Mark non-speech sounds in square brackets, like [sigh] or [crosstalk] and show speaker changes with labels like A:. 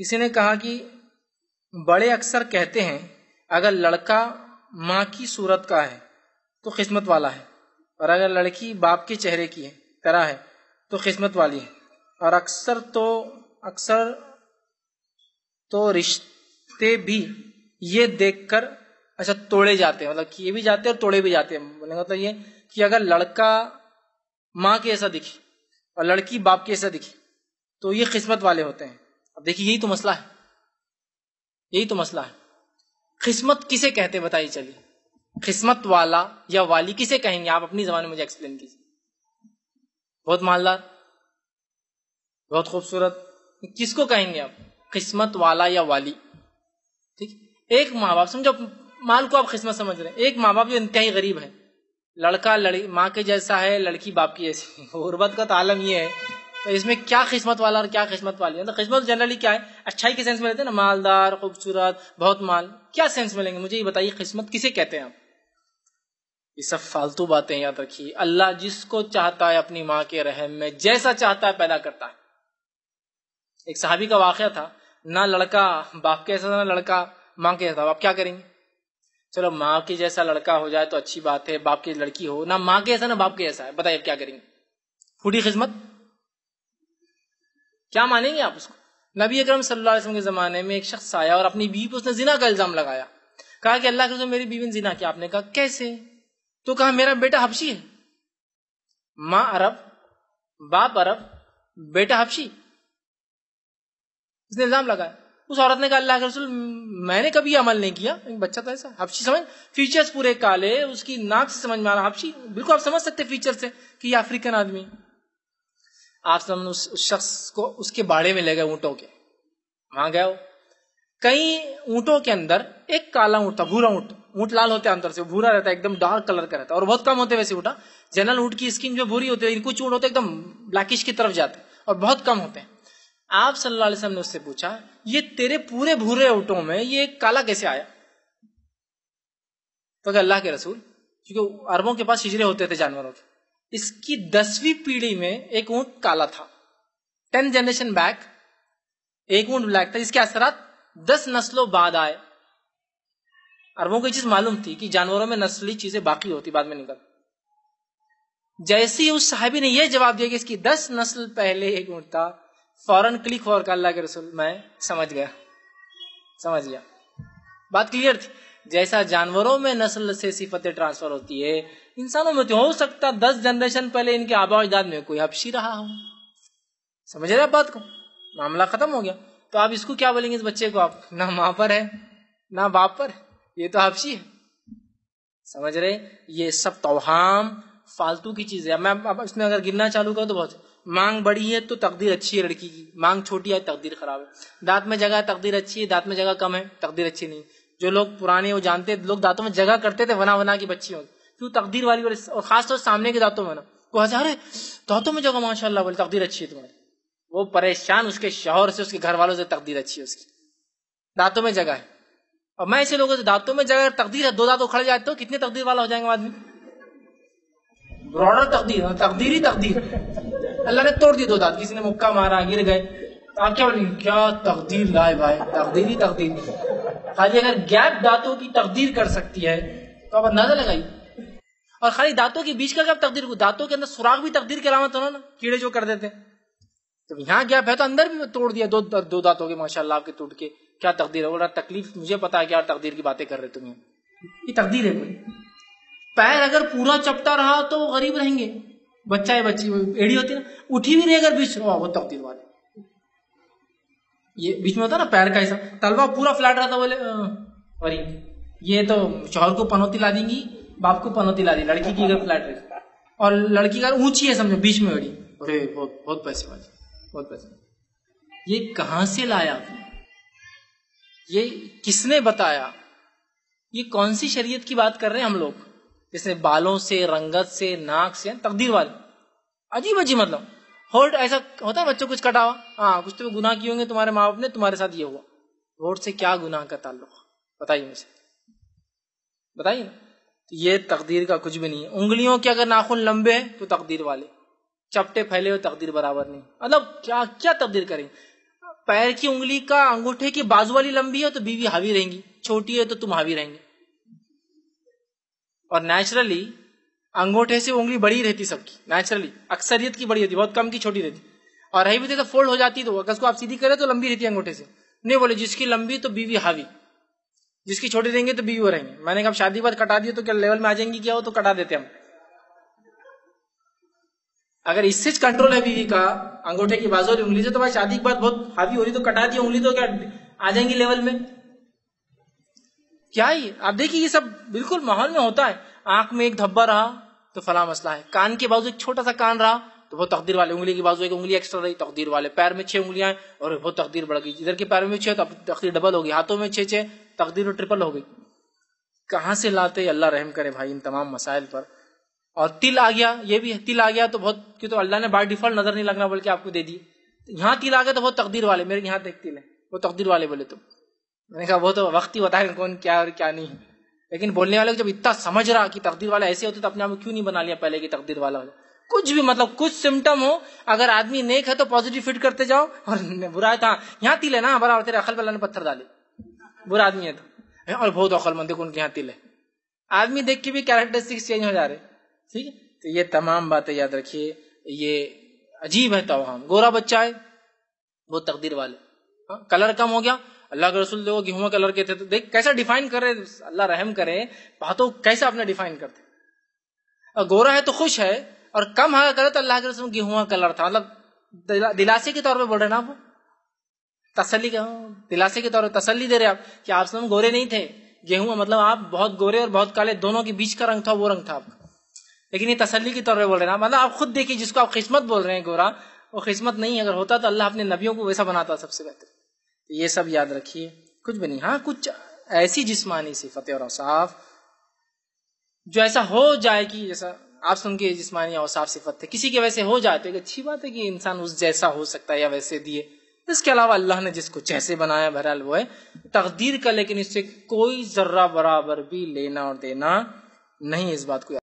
A: किसी ने कहा कि बड़े अक्सर कहते हैं अगर लड़का माँ की सूरत का है तो किस्मत वाला है और अगर लड़की बाप के चेहरे की है तरह है तो किस्मत वाली है और अक्सर तो अक्सर तो रिश्ते भी ये देखकर अच्छा तोड़े जाते हैं मतलब किए भी जाते हैं और तोड़े भी जाते हैं बोलेंगे मतलब ये कि अगर लड़का माँ के ऐसा दिखे और लड़की बाप के ऐसा दिखे तो ये किस्मत वाले होते हैं अब देखिए यही तो मसला है यही तो मसला है किस्मत किसे कहते बताइए चलिए किस्मत वाला या वाली किसे कहेंगे आप अपनी जबान में मुझे एक्सप्लेन कीजिए बहुत मालदार बहुत खूबसूरत किसको कहेंगे आप किस्मत वाला या वाली ठीक एक माँ बाप समझो माल को आप किस्मत समझ रहे हैं एक माँ बाप जो इंतहाई गरीब है लड़का लड़की माँ के जैसा है लड़की बाप की जैसी [laughs] गुर्बत का तो आलम यह है तो इसमें क्या किस्मत वाला और क्या किस्मत वाली है तो किस्मत जनरली क्या है अच्छाई के सेंस में लेते हैं ना मालदार खूबसूरत बहुत माल क्या सेंस में लेंगे मुझे ये बताइए किस्मत किसे कहते हैं आप ये सब फालतू बातें याद रखिए अल्लाह जिसको चाहता है अपनी माँ के रहम में जैसा चाहता है पैदा करता है एक साहबी का वाक़ था ना लड़का बाप के ऐसा ना लड़का माँ के ऐसा आप क्या करेंगे चलो माँ के जैसा लड़का हो जाए तो अच्छी बात है बाप की लड़की हो ना माँ के ऐसा ना बाप के ऐसा है बताइए क्या करेंगे फूटी खिस्मत क्या मानेंगे आप उसको नबी अक्रम सलम के जमाने में एक शख्स आया और अपनी बीवी पर उसने जिना का इल्जाम लगाया कहा कि अल्लाह के मेरी बीवी ने जिना किया आपने कहा कैसे तो कहा मेरा बेटा हबशी है माँ अरब बाप अरब बेटा हबशी उसने इल्जाम लगाया उस औरत ने कहा अल्लाह के रसूल मैंने कभी अमल नहीं किया बच्चा था तो ऐसा हफ्शी समझ फीचर्स पूरे काले उसकी नाक से समझ में आ रहा हफ्शी बिल्कुल आप समझ सकते फीचर से कि ये अफ्रीकन आदमी है आप समझ उस, शख्स को उसके बाड़े में ले गए ऊँटों के वहां गए कई ऊँटों के अंदर एक काला ऊँट था भूरा ऊँट ऊँट लाल होता है अंदर से भूरा रहता है एकदम डार्क कलर का रहता है और बहुत कम होते वैसे ऊँटा जनरल ऊँट की स्किन जो भूरी होती है कुछ ऊँट होते एकदम ब्लैकिश की तरफ जाते और बहुत कम होते हैं आप सल्लल्लाहु अलैहि वसल्लम ने उससे पूछा ये तेरे पूरे भूरे ऊँटों में ये काला कैसे आया तो अल्लाह के रसूल क्योंकि अरबों के पास हिजरे होते थे जानवरों के इसकी दसवीं पीढ़ी में एक ऊंट काला था टेन जनरेशन बैक एक ऊंट ब्लैक था इसके असर दस नस्लों बाद आए अरबों को चीज मालूम थी कि जानवरों में नस्ली चीजें बाकी होती बाद में निकल जैसे ही उस साहबी ने यह जवाब दिया कि इसकी दस नस्ल पहले एक ऊंट था फौरन क्लिक और अल्लाह के रसूल मैं समझ गया समझ गया बात क्लियर थी जैसा जानवरों में नस्ल से सिफतें ट्रांसफर होती है इंसानों में तो हो सकता दस जनरेशन पहले इनके आबा में कोई हबशी रहा हो समझ रहे बात को मामला खत्म हो गया तो आप इसको क्या बोलेंगे इस बच्चे को आप ना माँ पर है ना बाप पर ये तो हबशी है समझ रहे ये सब तोहम फालतू की चीज है मैं अब इसमें अगर गिरना चालू करूँ तो बहुत मांग बड़ी है तो तकदीर अच्छी है लड़की की मांग छोटी है तकदीर खराब है दांत में जगह तकदीर अच्छी है दांत में जगह कम है तकदीर अच्छी नहीं जो लोग पुराने वो जानते लोग दांतों में जगह करते थे बना बना की बच्ची तो तकदीर वाली बोले और खासतौर तो सामने के दांतों में ना को हजारे दांतों में जगह माशाला बोले तकदीर अच्छी है तुम्हारी वो परेशान उसके शोहर से उसके घर वालों से तकदीर अच्छी है उसकी दांतों में जगह है और मैं ऐसे लोगों से दांतों में जगह तकदीर है दो दांत उखड़ जाए तो कितने तकदीर वाला हो जाएंगे आदमी ब्रॉडर तकदीर हाँ, तकदीर ही तकदीर अल्लाह ने तोड़ दी दो दांत किसी ने मुक्का मारा गिर गए आप क्या बोलेंगे क्या तकदीर लाए भाई तकदीर ही तकदीर खाली अगर गैप दांतों की तकदीर कर सकती है तो आप अंदाजा लगाइए और खाली दांतों के बीच का गैप तकदीर को दांतों के अंदर सुराग भी तकदीर के अलावा होना तो ना कीड़े जो कर देते हैं तो यहाँ गैप है तो अंदर भी तोड़ दिया दो दो दांतों के माशाला आपके टूट के क्या तकदीर है बोला तकलीफ मुझे पता है क्या तकदीर की बातें कर रहे तुम्हें ये तकदीर है कोई पैर अगर पूरा चपटा रहा तो गरीब रहेंगे बच्चा है बच्ची एड़ी होती ना उठी भी नहीं अगर बीच वो तकदीर वाले ये बीच में होता है ना पैर का ऐसा तलवा पूरा फ्लैट रहता बोले और ये तो शौहर को पनौती ला देंगी बाप को पनौती ला दी लड़की की अगर फ्लैट रहे और लड़की का ऊंची है समझो बीच में बड़ी अरे बहुत बहुत पैसे बहुत पैसे ये कहा से लाया ये किसने बताया ये कौन सी शरीयत की बात कर रहे हैं हम लोग जैसे बालों से रंगत से नाक से तकदीर वाले अजीब अजीब मतलब होर्ड ऐसा होता है बच्चों कुछ कटा हुआ हाँ कुछ तो गुनाह किए होंगे तुम्हारे माँ बाप ने तुम्हारे साथ ये हुआ होर्ड से क्या गुनाह का ताल्लुक बताइए मुझे बताइए ना तो ये तकदीर का कुछ भी नहीं है उंगलियों के अगर नाखून लंबे हैं तो तकदीर वाले चपटे फैले हो तकदीर बराबर नहीं मतलब क्या क्या तकदीर करेंगे पैर की उंगली का अंगूठे की बाजू वाली लंबी है तो बीवी हावी रहेंगी छोटी है तो तुम हावी रहेंगे और नेचुरली अंगूठे से उंगली बड़ी रहती सबकी नेचुरली अक्सरियत की बड़ी रहती बहुत कम की छोटी रहती और रही भी थे तो फोल्ड हो जाती तो अगर उसको आप सीधी करें तो लंबी रहती है अंगूठे से नहीं बोले जिसकी लंबी तो बीवी हावी जिसकी छोटी रहेंगे तो बीवी रहेंगे मैंने कहा शादी बाद कटा दिए तो क्या लेवल में आ जाएंगी क्या हो तो कटा देते हम अगर इससे कंट्रोल है बीवी का अंगूठे की बाजू और उंगली से तो भाई शादी के बाद बहुत हावी हो रही तो कटा दी उंगली तो क्या आ जाएंगी लेवल में क्या ही आप देखिए ये सब बिल्कुल माहौल में होता है आंख में एक धब्बा रहा तो फला मसला है कान के बाजू एक छोटा सा कान रहा तो वो तकदीर वाले उंगली के बाजू एक उंगली एक्स्ट्रा रही तकदीर वाले पैर में छह उंगलियां और वो तकदीर बढ़ गई इधर के पैर में छह तो तकदीर डबल होगी हाथों में छह छह तकदीर ट्रिपल हो गई कहां से लाते अल्लाह रहम करे भाई इन तमाम मसाइल पर और तिल आ गया ये भी है तिल आ गया तो बहुत क्यों तो अल्लाह ने बाय डिफॉल्ट नजर नहीं लगना बोल के आपको दे दी यहाँ तिल आ गया तो बहुत तकदीर वाले मेरे यहाँ देख तिल है वो तकदीर वाले बोले तुम तो। मैंने कहा वो तो वक्त ही बताएगा कौन क्या और क्या नहीं है लेकिन बोलने वाले जब इतना समझ रहा कि तकदीर वाला ऐसे होते तो अपने आप क्यों नहीं बना लिया पहले की तकदीर वाला कुछ भी मतलब कुछ सिम्टम हो अगर आदमी नेक है तो पॉजिटिव फिट करते जाओ और [laughs] बुरा था तो हाँ, यहाँ तिल है ना बराबर तेरे अखल वाला ने पत्थर डाले बुरा आदमी है तो और बहुत अखलमंद देखो उनके यहाँ तिल है आदमी देख के भी कैरेक्टरिस्टिक्स चेंज हो जा रहे ठीक है तो ये तमाम बातें याद रखिए ये अजीब है तो गोरा बच्चा है वो तकदीर वाले कलर हाँ, कम हो गया अल्लाह के रसूल देखो गेहूं के कलर के थे तो देख कैसा डिफाइन करे अल्लाह रहम करे बातों कैसे आपने डिफाइन करते और गोरा है तो खुश है और कम हरा करे तो अल्लाह के रसूल गेहूं का कलर था मतलब दिलासे के तौर पर बोल रहे ना आप तसली कहो हाँ, दिलासे के तौर पर तसली दे रहे आप कि आप सब गोरे नहीं थे गेहूं मतलब आप बहुत गोरे और बहुत काले दोनों के बीच का रंग था वो रंग था आपका लेकिन ये तसली के तौर पर बोल रहे ना मतलब आप खुद देखिए जिसको आप किस्मत बोल रहे हैं गोरा वो किस्मत नहीं अगर होता तो अल्लाह अपने नबियों को वैसा बनाता सबसे बेहतर ये सब याद रखिए कुछ भी नहीं हाँ कुछ ऐसी जिस्मानी सिफतें और औसाफ जो ऐसा हो जाए कि जैसा आप सुन के जिसमानी औसाफ सिफत थे किसी के वैसे हो जाए तो एक अच्छी बात है कि इंसान उस जैसा हो सकता है या वैसे दिए इसके अलावा अल्लाह ने जिसको जैसे बनाया बहरहाल वो है तकदीर का लेकिन इससे कोई जर्रा बराबर भी लेना और देना नहीं इस बात को